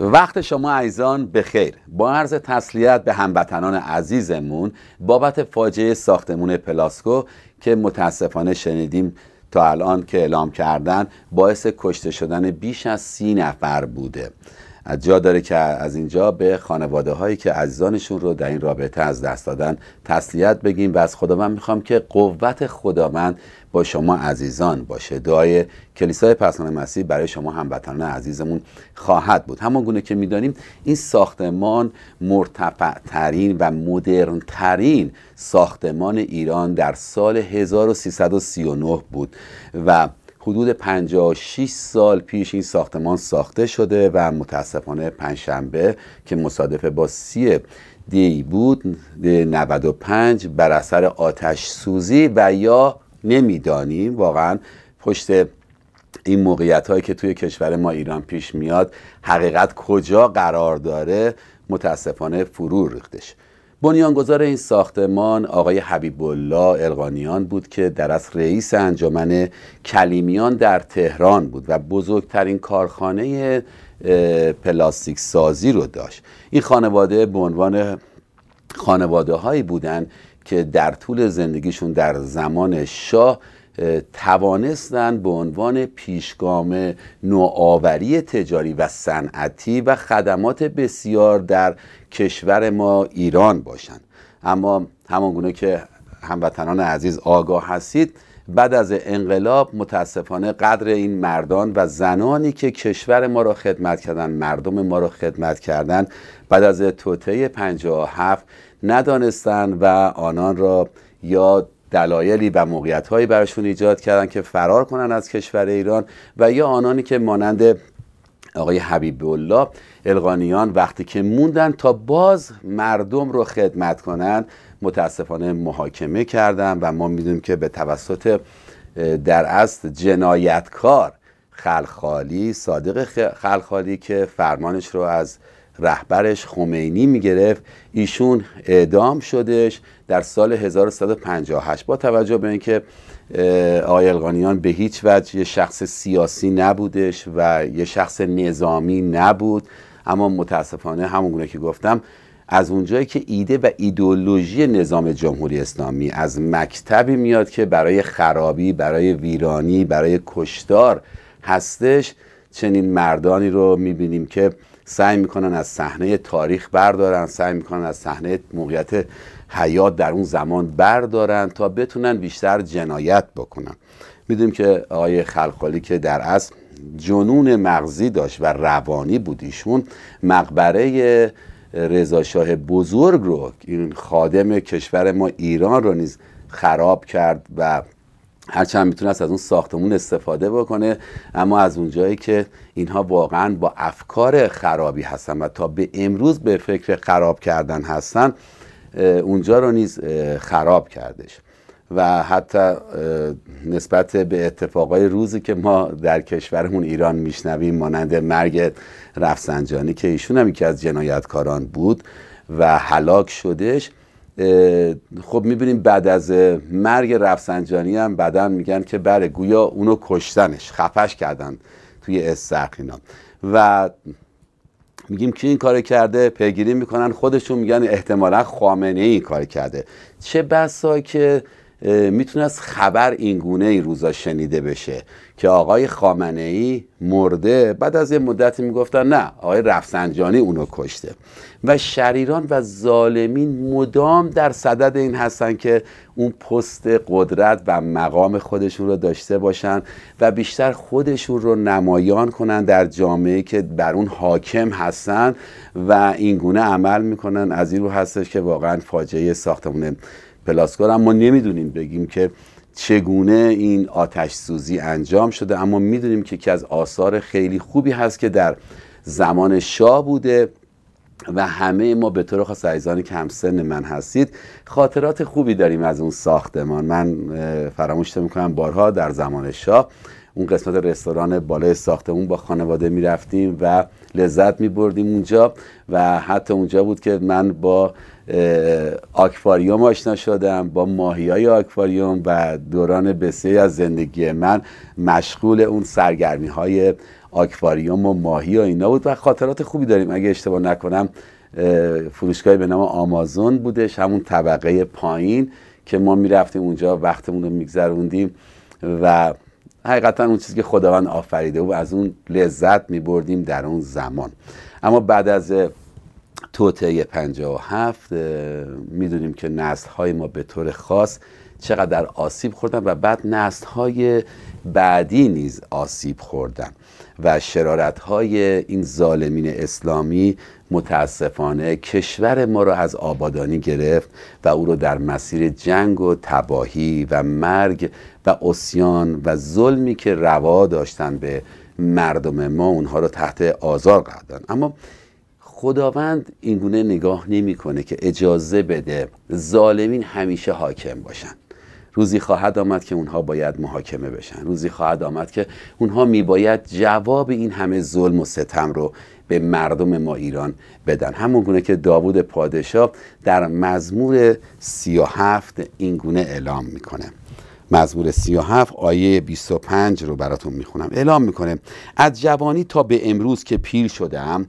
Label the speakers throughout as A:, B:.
A: وقت شما عزیزان بخیر با عرض تسلیت به هموطنان عزیزمون بابت فاجعه ساختمون پلاسکو که متاسفانه شنیدیم تا الان که اعلام کردن باعث کشته شدن بیش از سی نفر بوده جا داره که از اینجا به خانواده هایی که عزیزانشون رو در این رابطه از دست دادن تسلیت بگیم و از خداوند میخوام که قوت خداوند با شما عزیزان باشه دعای کلیسای پسان مسیح برای شما هموطنان عزیزمون خواهد بود همان گونه که میدانیم این ساختمان مرتفع ترین و مدرن ترین ساختمان ایران در سال 1339 بود و حدود 56 سال پیش این ساختمان ساخته شده و متاسفانه پنجشنبه که مصادف با سی دی بود 95 بر اثر آتش سوزی و یا نمیدانیم واقعا پشت این موقعیت هایی که توی کشور ما ایران پیش میاد حقیقت کجا قرار داره متاسفانه فرو ریختش بنیانگذار این ساختمان آقای حبیب الله بود که در از رئیس انجمن کلیمیان در تهران بود و بزرگترین کارخانه پلاستیک سازی رو داشت این خانواده به عنوان خانواده هایی بودند که در طول زندگیشون در زمان شاه توانستند به عنوان پیشگام نوآوری تجاری و صنعتی و خدمات بسیار در کشور ما ایران باشند اما همان گونه که هموطنان عزیز آگاه هستید بعد از انقلاب متاسفانه قدر این مردان و زنانی که کشور ما را خدمت کردند مردم ما را خدمت کردند بعد از توطئه 57 ندانستند و آنان را یا دلایلی و موقعیتهایی برشون ایجاد کردن که فرار کنن از کشور ایران و یا آنانی که مانند آقای حبیب الله القانیان وقتی که موندن تا باز مردم رو خدمت کنند متاسفانه محاکمه کردن و ما میدونیم که به توسط در اصل جنایتکار خلخالی صادق خلخالی که فرمانش رو از رهبرش خمینی میگرفت ایشون اعدام شدش در سال 1158 با توجه به اینکه آقای القانیان به هیچ وجه یه شخص سیاسی نبودش و یه شخص نظامی نبود اما متاسفانه گونه که گفتم از اونجایی که ایده و ایدولوژی نظام جمهوری اسلامی از مکتبی میاد که برای خرابی برای ویرانی برای کشتار هستش چنین مردانی رو میبینیم که سعی میکنن از صحنه تاریخ بردارن سعی میکنن از صحنه موقعیت حیات در اون زمان بردارن تا بتونن بیشتر جنایت بکنن میدونیم که آقای خلخالی که در اصل جنون مغزی داشت و روانی بود ایشون مقبره رضاشاه بزرگ رو این خادم کشور ما ایران رو نیز خراب کرد و هرچند میتونست از اون ساختمون استفاده بکنه اما از اونجایی که اینها واقعا با افکار خرابی هستن و تا به امروز به فکر خراب کردن هستن اونجا رو نیز خراب کردش و حتی نسبت به اتفاقای روزی که ما در کشورمون ایران میشنویم مانند مرگ رفسنجانی که ایشون هم یکی از جنایتکاران بود و هلاک شدش خب میبینیم بعد از مرگ رفسنجانی هم بدن میگن که بله گویا اونو کشتنش خفش کردن توی اس اینا و میگیم کی این کار کرده پیگیری میکنن خودشون میگن احتمالا خامنه این کار کرده چه بسا که از خبر این گونه روزا شنیده بشه که آقای خامنه ای مرده بعد از یه مدتی میگفتن نه آقای رفسنجانی اونو کشته و شریران و ظالمین مدام در صدد این هستن که اون پست قدرت و مقام خودشون رو داشته باشن و بیشتر خودشون رو نمایان کنن در جامعه که بر اون حاکم هستن و اینگونه عمل میکنن از این رو هستش که واقعا فاجعه ساختمونه پلاسکار اما نمیدونیم بگیم که چگونه این آتش سوزی انجام شده اما میدونیم که یکی از آثار خیلی خوبی هست که در زمان شاه بوده و همه ما به طور خاص عزیزانی که سن من هستید خاطرات خوبی داریم از اون ساختمان من فراموش میکنم بارها در زمان شاه اون قسمت رستوران بالای ساختمون با خانواده میرفتیم و لذت می بردیم اونجا و حتی اونجا بود که من با آکواریوم آشنا شدم با ماهی های آکواریوم و دوران بسیاری از زندگی من مشغول اون سرگرمی های آکواریوم و ماهی و اینا بود و خاطرات خوبی داریم اگه اشتباه نکنم فروشگاهی به نام آمازون بودش همون طبقه پایین که ما میرفتیم اونجا وقتمون رو میگذروندیم و حقیقتا اون چیزی که خداوند آفریده و از اون لذت می بردیم در اون زمان اما بعد از توطعه 57 میدونیم که نسل های ما به طور خاص چقدر آسیب خوردن و بعد نسل های بعدی نیز آسیب خوردن و شرارت های این ظالمین اسلامی متاسفانه کشور ما را از آبادانی گرفت و او را در مسیر جنگ و تباهی و مرگ و اسیان و ظلمی که روا داشتن به مردم ما اونها را تحت آزار قرار دادن اما خداوند اینگونه نگاه نمیکنه که اجازه بده ظالمین همیشه حاکم باشن روزی خواهد آمد که اونها باید محاکمه بشن روزی خواهد آمد که اونها میباید جواب این همه ظلم و ستم رو به مردم ما ایران بدن همون گونه که داوود پادشاه در مزمور 37 اینگونه اعلام میکنه مزمور 37 آیه 25 رو براتون میخونم اعلام میکنه از جوانی تا به امروز که پیر شدم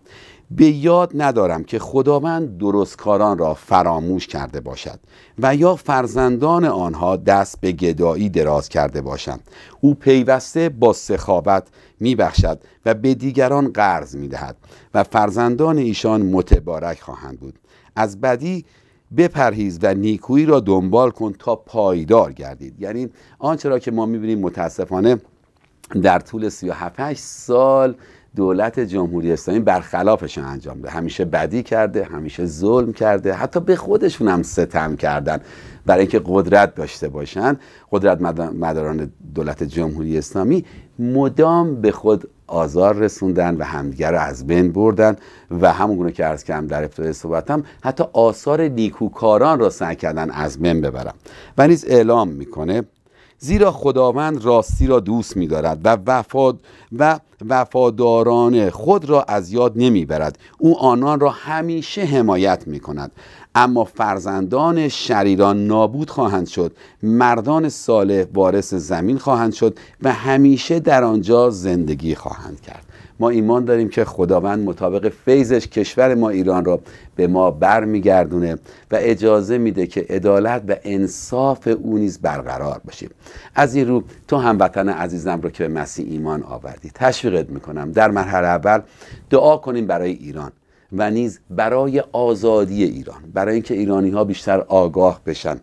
A: به یاد ندارم که خداوند درستکاران را فراموش کرده باشد و یا فرزندان آنها دست به گدایی دراز کرده باشند او پیوسته با سخاوت میبخشد و به دیگران قرض میدهد و فرزندان ایشان متبارک خواهند بود از بدی بپرهیز و نیکویی را دنبال کن تا پایدار گردید یعنی آنچه را که ما میبینیم متاسفانه در طول 37 سال دولت جمهوری اسلامی برخلافش انجام ده همیشه بدی کرده همیشه ظلم کرده حتی به خودشون هم ستم کردن برای اینکه قدرت داشته باشن قدرت مداران دولت جمهوری اسلامی مدام به خود آزار رسوندن و همدیگر رو از بین بردن و همونگونه که از کردم در ابتدای صحبتم حتی آثار نیکوکاران را سعی کردن از بین ببرم و نیز اعلام میکنه زیرا خداوند راستی را دوست می‌دارد و وفاد و وفاداران خود را از یاد نمیبرد او آنان را همیشه حمایت می کند اما فرزندان شریران نابود خواهند شد مردان صالح وارث زمین خواهند شد و همیشه در آنجا زندگی خواهند کرد ما ایمان داریم که خداوند مطابق فیضش کشور ما ایران را به ما برمیگردونه و اجازه میده که عدالت و انصاف او نیز برقرار باشیم از این رو تو هموطن عزیزم رو که به مسیح ایمان آوردی تشویقت میکنم در مرحله اول دعا کنیم برای ایران و نیز برای آزادی ایران برای اینکه ایرانی ها بیشتر آگاه بشن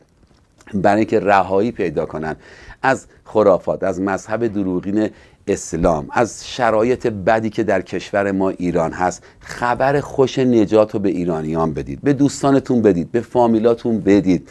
A: برای اینکه رهایی پیدا کنن از خرافات از مذهب دروغین اسلام از شرایط بدی که در کشور ما ایران هست خبر خوش نجات رو به ایرانیان بدید به دوستانتون بدید به فامیلاتون بدید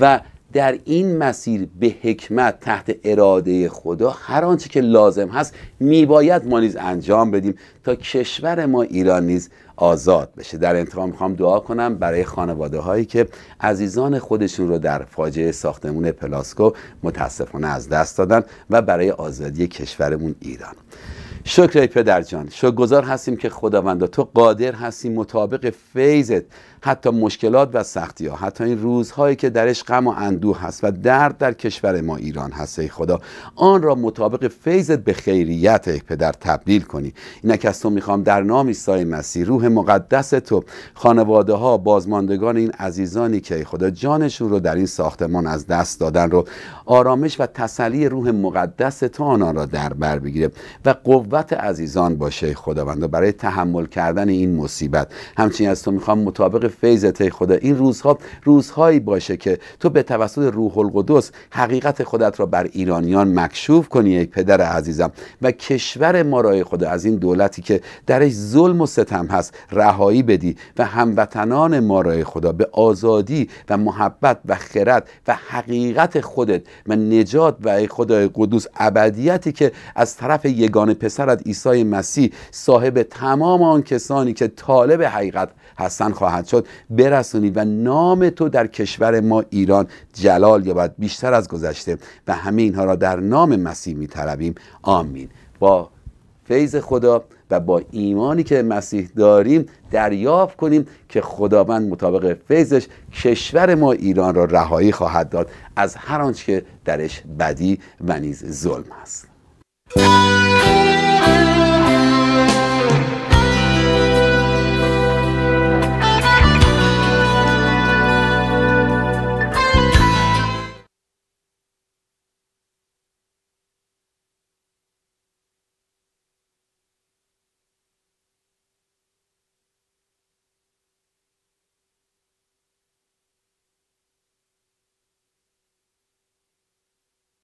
A: و در این مسیر به حکمت تحت اراده خدا هر آنچه که لازم هست میباید ما نیز انجام بدیم تا کشور ما ایران نیز آزاد بشه در انتها میخوام دعا کنم برای خانواده هایی که عزیزان خودشون رو در فاجعه ساختمون پلاسکو متاسفانه از دست دادن و برای آزادی کشورمون ایران شکر ای پدر جان شکر گذار هستیم که خداوند تو قادر هستی مطابق فیضت حتی مشکلات و سختی ها حتی این روزهایی که درش غم و اندوه هست و درد در کشور ما ایران هست ای خدا آن را مطابق فیضت به خیریت ای پدر تبدیل کنی اینک از تو میخوام در نام عیسی مسیح روح مقدس تو خانواده ها بازماندگان این عزیزانی که ای خدا جانشون رو در این ساختمان از دست دادن رو آرامش و تسلی روح مقدس تو آنها را در بر بگیره و قوت عزیزان باشه خداوند برای تحمل کردن این مصیبت همچنین از تو میخوام مطابق فیضت خدا این روزها روزهایی باشه که تو به توسط روح القدس حقیقت خودت را بر ایرانیان مکشوف کنی ای پدر عزیزم و کشور ما خدا از این دولتی که درش ظلم و ستم هست رهایی بدی و هموطنان ما خدا به آزادی و محبت و خرد و حقیقت خودت و نجات و ای خدای قدوس ابدیتی که از طرف یگان پسرت عیسی مسیح صاحب تمام آن کسانی که طالب حقیقت هستن خواهد شد و نام تو در کشور ما ایران جلال یابد بیشتر از گذشته و همه اینها را در نام مسیح میطلبیم آمین با فیض خدا و با ایمانی که مسیح داریم دریافت کنیم که خداوند مطابق فیضش کشور ما ایران را رهایی خواهد داد از هر آنچه که درش بدی و نیز ظلم است